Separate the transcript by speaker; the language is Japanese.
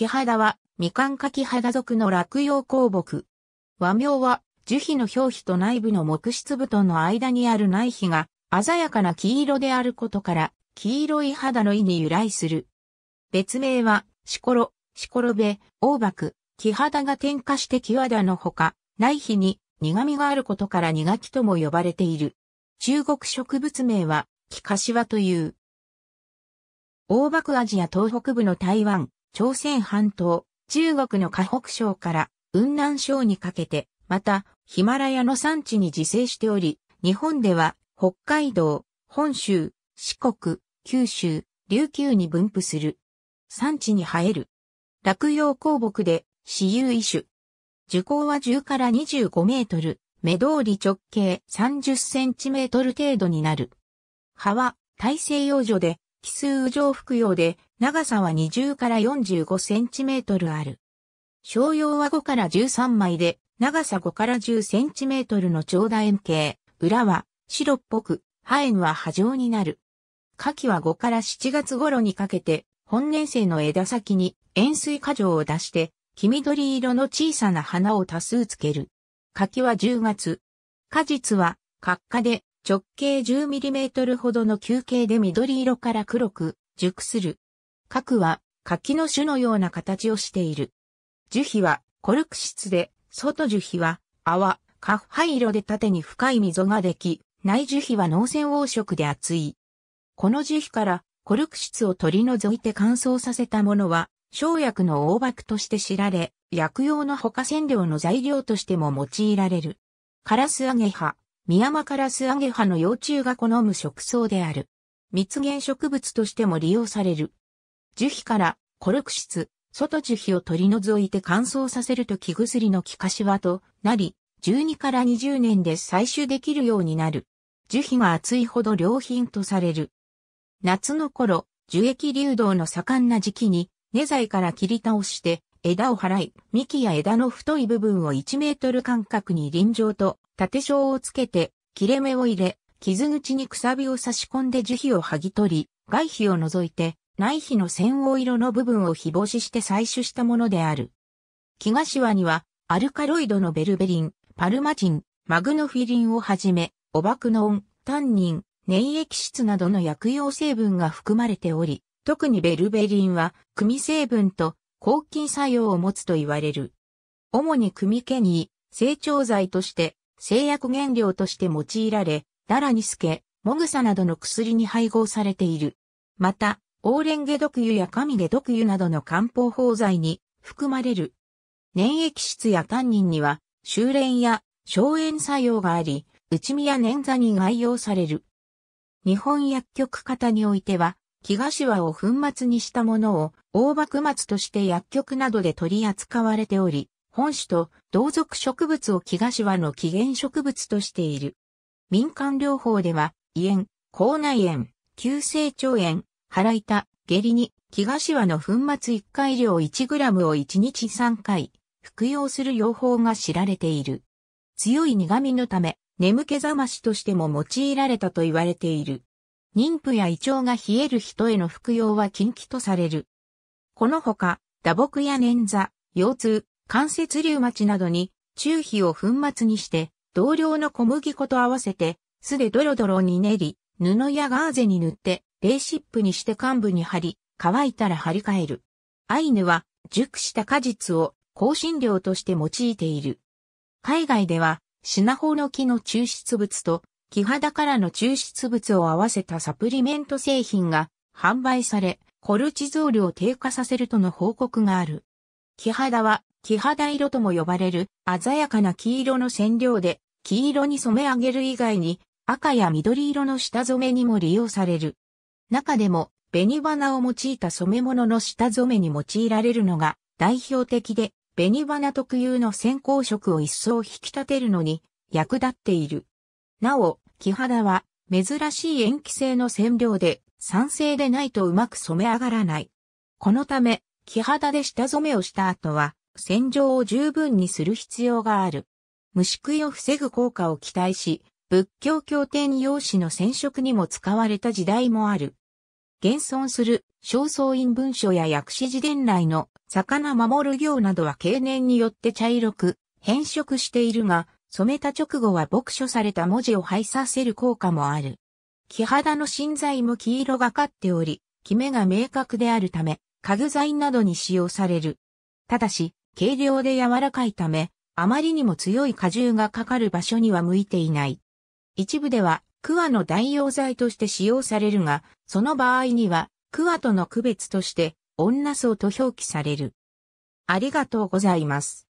Speaker 1: 木肌は、みかんか木肌属の落葉鉱木。和名は、樹皮の表皮と内部の木質部との間にある内皮が、鮮やかな黄色であることから、黄色い肌の意に由来する。別名は、しころ、しころべ、黄爆、木肌が点火して木肌のほか、内皮に苦味があることから苦木とも呼ばれている。中国植物名は、木ワという。黄爆アジア東北部の台湾、朝鮮半島、中国の河北省から雲南省にかけて、またヒマラヤの産地に自生しており、日本では北海道、本州、四国、九州、琉球に分布する。産地に生える。落葉鉱木で、私有異種。樹高は10から25メートル、目通り直径30センチメートル程度になる。葉は大西洋女で、奇数上服用で、長さは20から45センチメートルある。商用は5から13枚で、長さ5から10センチメートルの長楕円形、裏は白っぽく、ハエは波状になる。夏季は5から7月頃にかけて、本年生の枝先に塩水過剰を出して、黄緑色の小さな花を多数つける。柿は10月。果実は、角花で直径1 0トルほどの球形で緑色から黒く熟する。核は柿の種のような形をしている。樹皮はコルク質で、外樹皮は泡、カ灰色で縦に深い溝ができ、内樹皮は脳線黄色で厚い。この樹皮からコルク質を取り除いて乾燥させたものは、生薬の大爆として知られ、薬用の他染料の材料としても用いられる。カラスアゲハ、ミヤマカラスアゲハの幼虫が好む食草である。蜜源植物としても利用される。樹皮からコルク質、外樹皮を取り除いて乾燥させると木薬の木かしわとなり、12から20年で採取できるようになる。樹皮が厚いほど良品とされる。夏の頃、樹液流動の盛んな時期に、根材から切り倒して枝を払い、幹や枝の太い部分を1メートル間隔に臨場と縦章をつけて、切れ目を入れ、傷口にくさびを差し込んで樹皮を剥ぎ取り、外皮を除いて、内皮の線黄色の部分を日干しして採取したものである。木がには、アルカロイドのベルベリン、パルマチン、マグノフィリンをはじめ、オバクノン、タンニン、粘液質などの薬用成分が含まれており、特にベルベリンは、組成分と抗菌作用を持つと言われる。主に組ケニー、成長剤として、製薬原料として用いられ、ダラニスケ、モグサなどの薬に配合されている。また、オーレンゲ毒油やカミゲ毒油などの漢方法剤に含まれる。粘液質やタンニンには修練や消炎作用があり、内身や捻挫に外用される。日本薬局方においては、木柏を粉末にしたものを大幕末として薬局などで取り扱われており、本種と同族植物を木柏の起源植物としている。民間療法では、胃炎、口内炎、急性腸炎、腹板、下痢に、東がしわの粉末1回量 1g を1日3回、服用する用法が知られている。強い苦味のため、眠気覚ましとしても用いられたと言われている。妊婦や胃腸が冷える人への服用は禁忌とされる。このほか、打撲や捻挫、腰痛、関節リウマチなどに、中皮を粉末にして、同量の小麦粉と合わせて、酢でドロドロに練り、布やガーゼに塗って、レシップにして幹部に貼り、乾いたら貼り替える。アイヌは熟した果実を香辛料として用いている。海外ではシナホの木の抽出物と木肌からの抽出物を合わせたサプリメント製品が販売され、コルチゾールを低下させるとの報告がある。木肌は木肌色とも呼ばれる鮮やかな黄色の染料で黄色に染め上げる以外に赤や緑色の下染めにも利用される。中でも、紅花を用いた染め物の下染めに用いられるのが代表的で、紅花特有の先行色を一層引き立てるのに役立っている。なお、木肌は珍しい塩基性の染料で酸性でないとうまく染め上がらない。このため、木肌で下染めをした後は、洗浄を十分にする必要がある。虫食いを防ぐ効果を期待し、仏教経典用紙の染色にも使われた時代もある。現存する正倉院文書や薬師寺伝来の魚守る行などは経年によって茶色く変色しているが、染めた直後は牧書された文字を廃させる効果もある。木肌の芯材も黄色がかっており、キメが明確であるため、家具材などに使用される。ただし、軽量で柔らかいため、あまりにも強い荷重がかかる場所には向いていない。一部ではクワの代用剤として使用されるが、その場合には、クワとの区別として、女層と表記される。ありがとうございます。